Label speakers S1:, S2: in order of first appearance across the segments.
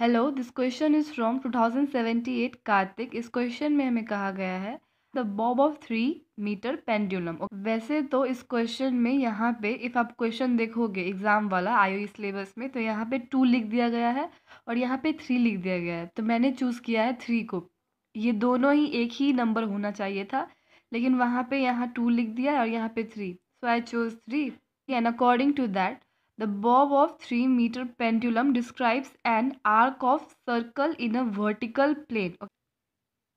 S1: Hello this question is from 2078 Kartik इस question में हमें कहा गया है the bob of three metre pendulum वैसे तो इस क्वेश्चन में यहाँ पे इफ़ आप क्वेश्चन देखोगे एग्जाम वाला आईओई सिलेबस e में तो यहाँ पे टू लिख दिया गया है और यहाँ पे थ्री लिख दिया गया है तो मैंने चूज़ किया है थ्री को ये दोनों ही एक ही नंबर होना चाहिए था लेकिन वहाँ पे यहाँ टू लिख दिया है और यहाँ पे three so I choose three and according to that The bob of 3 meter pendulum describes an arc of circle in a vertical plane. Okay.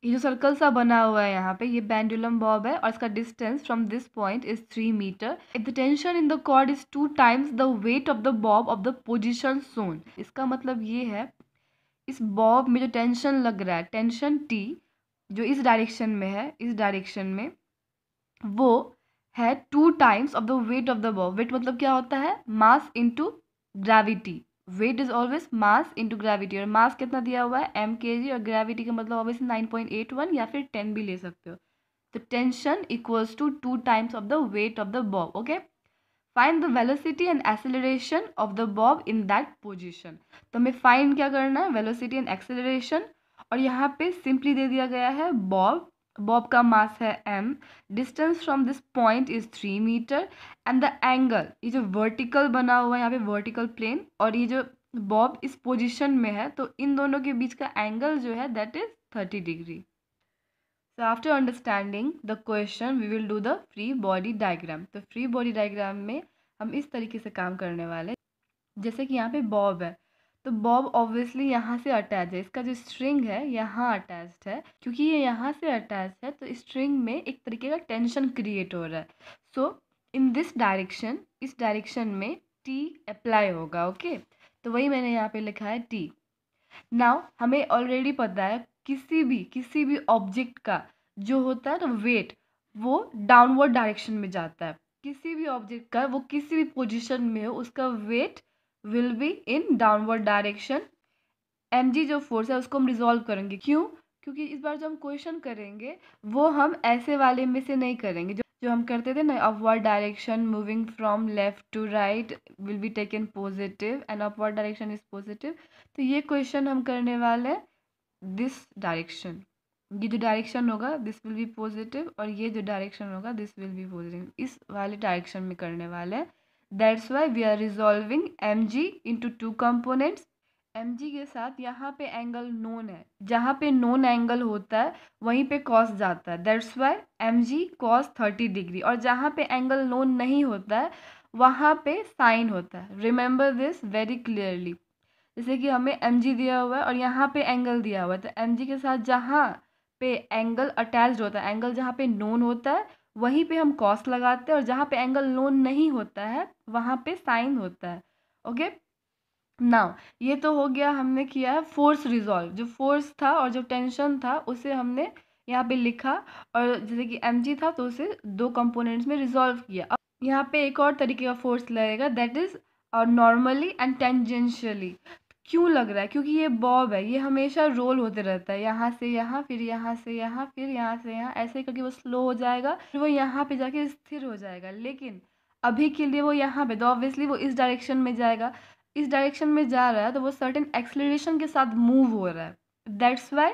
S1: ये जो सर्कल सा बना हुआ है यहाँ पे ये पेंडुलम बॉब है और इसका distance from this point is three metre the tension in the cord is two times the weight of the bob of the position सोन इसका मतलब ये है इस बॉब में जो टेंशन लग रहा है टेंशन टी जो इस डायरेक्शन में है इस डायरेक्शन में वो है two times of the weight of the ball weight मतलब क्या होता है mass into gravity weight is always mass into gravity और मास कितना दिया हुआ है एम के जी और ग्रेविटी का मतलब obvious nine point eight one या फिर टेन भी ले सकते हो तो tension equals to two times of the weight of the bob okay find the velocity and acceleration of the bob in that position तो हमें फाइंड क्या करना है वेलोसिटी एंड एक्सेलरेशन और यहाँ पे सिंपली दे दिया गया है बॉब बॉब का मास है M distance from this point is three metre and the angle ये जो वर्टिकल बना हुआ है यहाँ पे वर्टिकल प्लेन और ये जो बॉब इस पोजिशन में है तो इन दोनों के बीच का एंगल जो है that is thirty degree so after understanding the question we will do the free body diagram तो फ्री बॉडी डायग्राम में हम इस तरीके से काम करने वाले जैसे कि यहाँ पे बॉब है तो बॉब ऑब्वियसली यहाँ से अटैच है इसका जो स्ट्रिंग है यहाँ अटैच्ड है क्योंकि ये यहाँ से अटैच है तो स्ट्रिंग में एक तरीके का टेंशन क्रिएट हो रहा है सो इन दिस डायरेक्शन इस डायरेक्शन में टी अप्लाई होगा ओके okay? तो वही मैंने यहाँ पे लिखा है टी नाउ हमें ऑलरेडी पता है किसी भी किसी भी ऑब्जेक्ट का जो होता है ना तो वेट वो डाउनवर्ड डायरेक्शन में जाता है किसी भी ऑब्जेक्ट का वो किसी भी पोजीशन में हो उसका weight will be in downward direction M G जो फोर्स है उसको हम रिजोल्व करेंगे क्यों क्योंकि इस बार जो हम क्वेश्चन करेंगे वो हम ऐसे वाले में से नहीं करेंगे जो जो हम करते थे ना upward direction moving from left to right will be taken positive and upward direction is positive तो ये क्वेश्चन हम करने वाले हैं दिस डायरेक्शन ये जो डायरेक्शन होगा दिस विल बी पॉजिटिव और ये जो डायरेक्शन होगा दिस विल बी पॉजिटिव इस वाले डायरेक्शन में करने वाले हैं that's why we are resolving M G into two components M G के साथ यहाँ पे एंगल नोन है जहाँ पे नोन एंगल होता है वहीं पे कॉस जाता है that's why M G cos thirty degree और जहाँ पे एंगल नोन नहीं होता है वहाँ पे साइन होता है रिमेंबर दिस वेरी क्लियरली जैसे कि हमें एम जी दिया हुआ है और यहाँ पे एंगल दिया हुआ है तो एम जी के साथ जहाँ पे एंगल अटैच होता है एंगल जहाँ पे नोन होता है वहीं पे हम कॉस लगाते हैं और जहाँ पे एंगल नोन नहीं होता है वहाँ पे साइन होता है ओके नाउ ये तो हो गया हमने किया है फोर्स रिजॉल्व जो फोर्स था और जो टेंशन था उसे हमने यहाँ पे लिखा और जैसे कि एम था तो उसे दो कंपोनेंट्स में रिजॉल्व किया अब यहाँ पे एक और तरीके का फोर्स लगेगा दैट इज़ और नॉर्मली एंड टेंजेंशियली क्यों लग रहा है क्योंकि ये बॉब है ये हमेशा रोल होते रहता है यहाँ से यहाँ फिर यहाँ से यहाँ फिर यहाँ से यहाँ ऐसे करके वो स्लो हो जाएगा फिर वो यहाँ पे जाके स्थिर हो जाएगा लेकिन अभी के लिए वो यहाँ पे तो ऑब्वियसली वो इस डायरेक्शन में जाएगा इस डायरेक्शन में जा रहा है तो वो सर्टेन एक्सलरेशन के साथ मूव हो रहा है that's why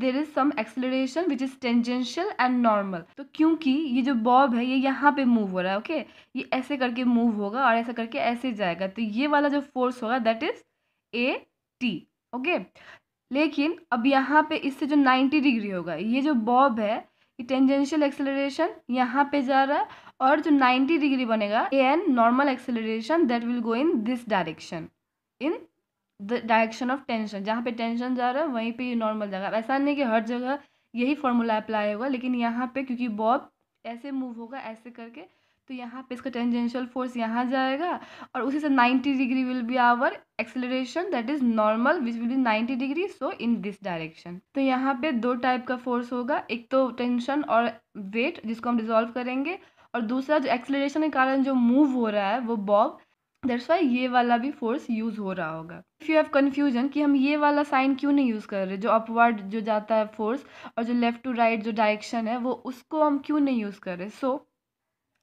S1: there is some acceleration which is tangential and normal तो क्योंकि ये जो बॉब है ये यहाँ पे मूव हो रहा है ओके okay? ये ऐसे करके मूव होगा और ऐसा करके ऐसे जाएगा तो ये वाला जो फोर्स होगा that is A T okay लेकिन अब यहाँ पे इससे जो 90 डिग्री होगा ये जो बॉब है ये टेंजेंशियल एक्सेलरेशन यहाँ पे जा रहा है और जो 90 डिग्री बनेगा A N normal acceleration that will go in this direction in the direction of tension जहाँ पे टेंशन जा रहा है वहीं पे ये नॉर्मल जाएगा ऐसा नहीं कि हर जगह यही फॉर्मूला अप्लाई होगा लेकिन यहाँ पे क्योंकि बॉब ऐसे मूव होगा ऐसे करके तो यहाँ पे इसका टेंजेंशियल फोर्स यहाँ जाएगा और उसी से 90 degree will be our acceleration that is normal which will be 90 degree so in this direction तो यहाँ पे दो टाइप का फोर्स होगा एक तो टेंशन और वेट जिसको हम डिजोल्व करेंगे और दूसरा जो एक्सलेशन के कारण जो मूव हो रहा है वो बॉब दैट्स वाई ये वाला भी फोर्स यूज़ हो रहा होगा इफ़ यू हैव कन्फ्यूजन कि हम ये वाला साइन क्यों नहीं यूज़ कर रहे जो अपवर्ड जो जाता है फोर्स और जो लेफ़्ट टू राइट जो डायरेक्शन है वो उसको हम क्यों नहीं यूज़ कर रहे so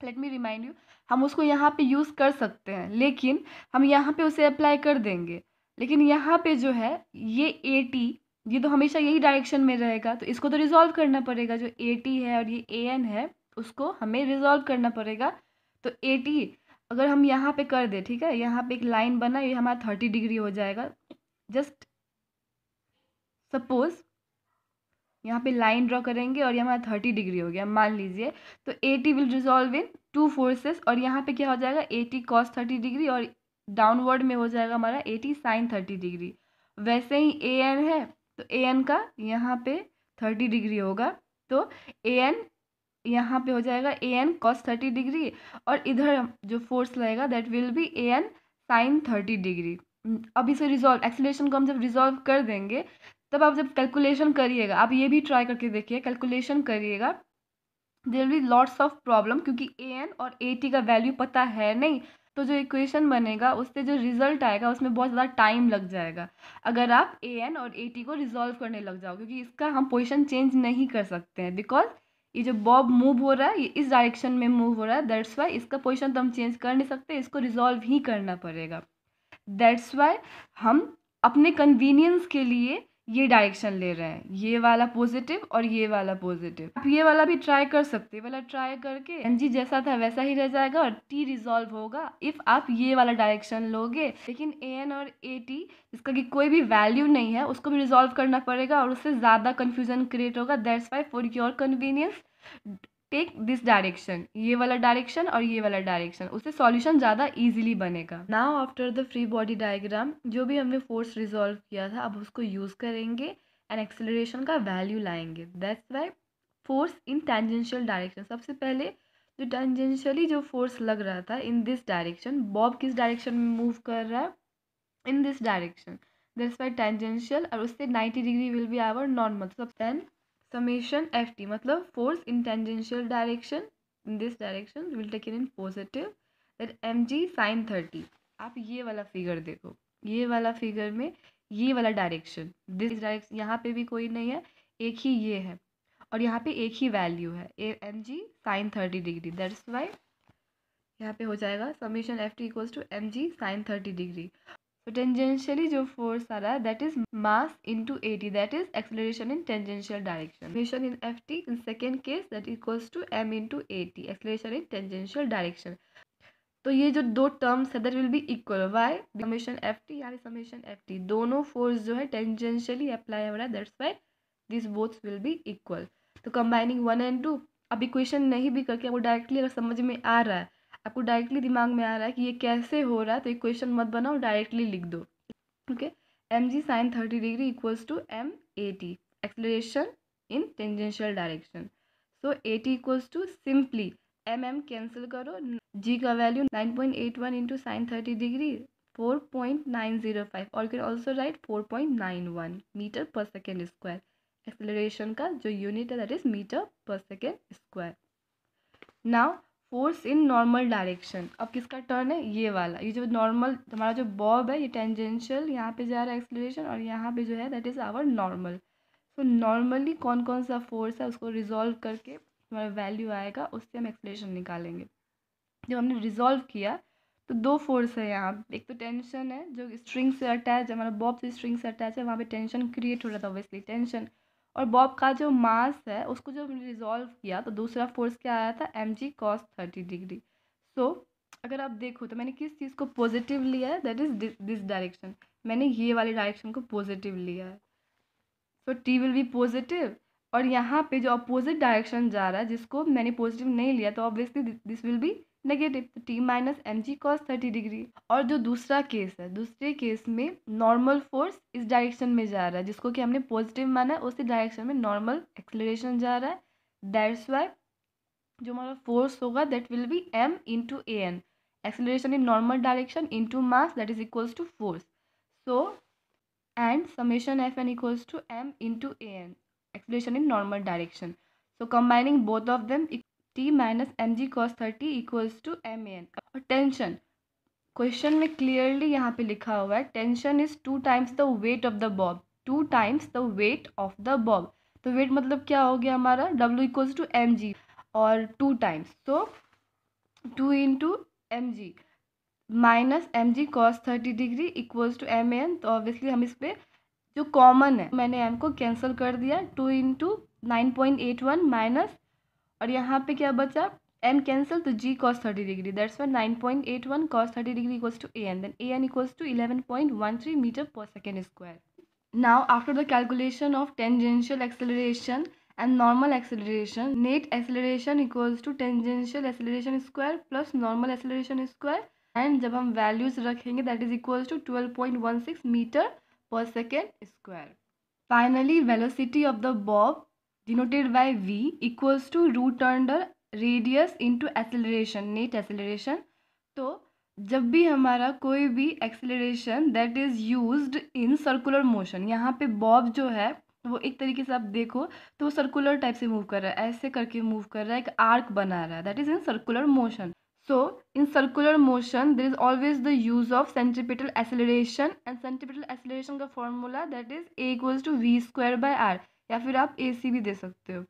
S1: let me remind you हम उसको यहाँ पे यूज़ कर सकते हैं लेकिन हम यहाँ पे उसे अप्लाई कर देंगे लेकिन यहाँ पे जो है ये ए टी ये तो हमेशा यही डायरेक्शन में रहेगा तो इसको तो रिजॉल्व करना पड़ेगा जो ए टी है और ये ए एन है उसको हमें रिजॉल्व करना पड़ेगा तो एटी अगर हम यहाँ पे कर दे ठीक है यहाँ पे एक लाइन बना ये हमारा थर्टी डिग्री हो जाएगा जस्ट सपोज यहाँ पे लाइन ड्रॉ करेंगे और ये हमारा थर्टी डिग्री हो गया मान लीजिए तो A T will resolve in two forces और यहाँ पे क्या हो जाएगा एटी कॉस थर्टी डिग्री और डाउनवर्ड में हो जाएगा हमारा एटी साइन थर्टी डिग्री वैसे ही ए एन है तो ए एन का यहाँ पे थर्टी डिग्री होगा तो ए एन यहाँ पे हो जाएगा A N cos thirty degree और इधर जो फोर्स लगेगा that will be A N sine thirty degree अब इसे रिजॉल्व एक्सीलेशन को हम जब रिजॉल्व कर देंगे तब आप जब कैलकुलेशन करिएगा आप ये भी ट्राई करके देखिए कैलकुलेशन करिएगा there be lots of problem क्योंकि ए एन और ए टी का वैल्यू पता है नहीं तो जो इक्वेशन बनेगा उससे जो रिजल्ट आएगा उसमें बहुत ज़्यादा टाइम लग जाएगा अगर आप ए एन और ए टी को रिजॉल्व करने लग जाओ क्योंकि इसका हम पोजिशन चेंज नहीं कर सकते हैं बिकॉज ये जो बॉब मूव हो रहा है ये इस डायरेक्शन में मूव हो रहा है दैट्स वाई इसका पोजिशन तो हम चेंज कर नहीं सकते इसको रिजॉल्व ही करना पड़ेगा दैट्स वाई हम अपने कन्वीनियंस के लिए ये डायरेक्शन ले रहे हैं ये वाला पॉजिटिव और ये वाला पॉजिटिव आप ये वाला भी ट्राई कर सकते वाला ट्राई करके एन जी जैसा था वैसा ही रह जाएगा और टी रिजॉल्व होगा इफ़ आप ये वाला डायरेक्शन लोगे लेकिन ए एन और ए टी जिसका कि कोई भी वैल्यू नहीं है उसको भी रिजॉल्व करना पड़ेगा और उससे ज़्यादा कन्फ्यूजन क्रिएट होगा that's why for your convenience take this direction ये वाला डायरेक्शन और ये वाला डायरेक्शन उससे सॉल्यूशन ज़्यादा इजीली बनेगा now after the free body diagram जो भी हमने फोर्स रिजॉल्व किया था अब उसको यूज़ करेंगे एंड एक्सेलरेशन का वैल्यू लाएंगे that's why force in tangential direction सबसे पहले जो टेंजेंशियली जो फोर्स लग रहा था इन दिस डायरेक्शन बॉब किस डायरेक्शन में मूव कर रहा है in this direction that's why tangential और उससे ninety degree will be our normal सब टेन summation ft matlab मतलब force in tangential direction in this direction will in in positive that G sin thirty आप ये वाला फिगर देखो ये वाला फिगर में ये वाला डायरेक्शन दिस डायरेक्शन यहाँ पे भी कोई नहीं है एक ही ये है और यहाँ पे एक ही वैल्यू है A M G sine thirty degree that's why यहाँ पे हो जाएगा summation F T equals to M G sine thirty degree तो टेंजेंशियली जो फोर्स आ रहा है that is mass into T that is acceleration in tangential direction mission in F T in second case that equals to M into A T acceleration in tangential direction तो ये जो दो terms है that will be equal why summation F T या summation F T दोनों force जो है tangentially apply हो रहा है that's why this boths will be equal तो कंबाइनिंग वन एंड टू अब इक्वेशन नहीं भी करके वो डायरेक्टली अगर समझ में आ रहा है आपको डायरेक्टली दिमाग में आ रहा है कि ये कैसे हो रहा है तो एक क्वेश्चन मत बनाओ डायरेक्टली लिख दो okay M G sine thirty degree equals to M A T acceleration in tangential direction so A T equals to simply M M cancel करो जी का value nine point eight one into sine thirty degree four point nine zero five और can also write four point nine one metre per second square acceleration का जो unit है that is metre per second square now force in normal direction अब किसका turn है ये वाला ये जो नॉर्मल हमारा जो बॉब है ये टेंजेंशियल यहाँ पे जा रहा है एक्सलेशन और यहाँ पे जो है that is our normal so normally कौन कौन सा फोर्स है उसको रिजॉल्व करके हमारा वैल्यू आएगा उससे हम एक्सलेशन निकालेंगे जब हमने रिजॉल्व किया तो दो फोर्स है यहाँ एक तो टेंशन है जो स्ट्रिंग से अटैच हमारा बॉब से स्ट्रिंग से अटैच है वहाँ पर टेंशन क्रिएट हो रहा था ऑब्वियसली टेंशन और बॉब का जो मास है उसको जब रिजॉल्व किया तो दूसरा फोर्स क्या आया था M G cos thirty degree so अगर आप देखो तो मैंने किस चीज़ को पॉजिटिव लिया है दैट इज़ दिस डायरेक्शन मैंने ये वाले डायरेक्शन को पॉजिटिव लिया है so T will be positive और यहाँ पे जो अपोजिट डायरेक्शन जा रहा है जिसको मैंने पॉजिटिव नहीं लिया तो obviously this will be negative तो T minus M G cos thirty degree और जो दूसरा केस है दूसरे केस में नॉर्मल फोर्स इस डायरेक्शन में जा रहा है जिसको कि हमने पॉजिटिव माना है उसी डायरेक्शन में नॉर्मल एक्सलेशन जा रहा है दैट्स वाई जो हमारा फोर्स होगा that will be M into A N acceleration in normal direction into mass that is equals to force so and summation F N equals to M into A N acceleration in normal direction so combining both of them T minus M G cos thirty equals to M N और tension question में clearly यहाँ पे लिखा हुआ है tension is two times the weight of the Bob two times the weight of the bob तो weight मतलब क्या हो गया हमारा W equals to M G और टू टाइम्स तो two into M G minus M G cos thirty degree equals to M N तो obviously हम इस पर जो कॉमन है मैंने एम को कैंसिल कर दिया two into nine point eight one minus और यहाँ पे क्या बचा एम कैंसिल तो G cos thirty degree that's one nine point eight one cos thirty degree equals to A N then A N equals to eleven point one three metre per second square now after the calculation of tangential acceleration and normal acceleration net acceleration equals to tangential acceleration square plus normal acceleration square and जब हम values रखेंगे that is equal to twelve point one six metre per second square finally velocity of the bob denoted by v equals to root under radius into acceleration net acceleration तो जब भी हमारा कोई भी acceleration that is used in circular motion यहाँ पे Bob जो है वो एक तरीके से आप देखो तो वो सर्कुलर टाइप से मूव कर रहा है ऐसे करके मूव कर रहा है एक आर्क बना रहा है that is in circular motion so in circular motion there is always the use of centripetal acceleration and centripetal acceleration का formula that is A equals to V square by R या फिर आप ए सी भी दे सकते हो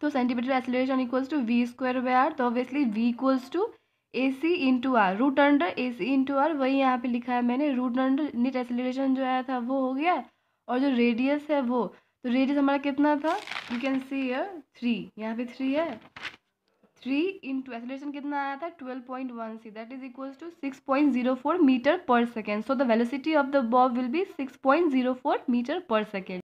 S1: तो centimetre acceleration equals to V square by R तो obviously V equals to A C into R root under A C into R वही यहाँ पे लिखा है मैंने रूट अंडर नीट एसिलेशन जो आया था वो हो गया और जो रेडियस है वो तो रेडियस हमारा कितना था you can see here three यहाँ पे थ्री है थ्री इंटू एसिलेशन कितना आया था twelve point one see that is equals to six point zero four metre per second so the velocity of the bob will be six point zero four metre per second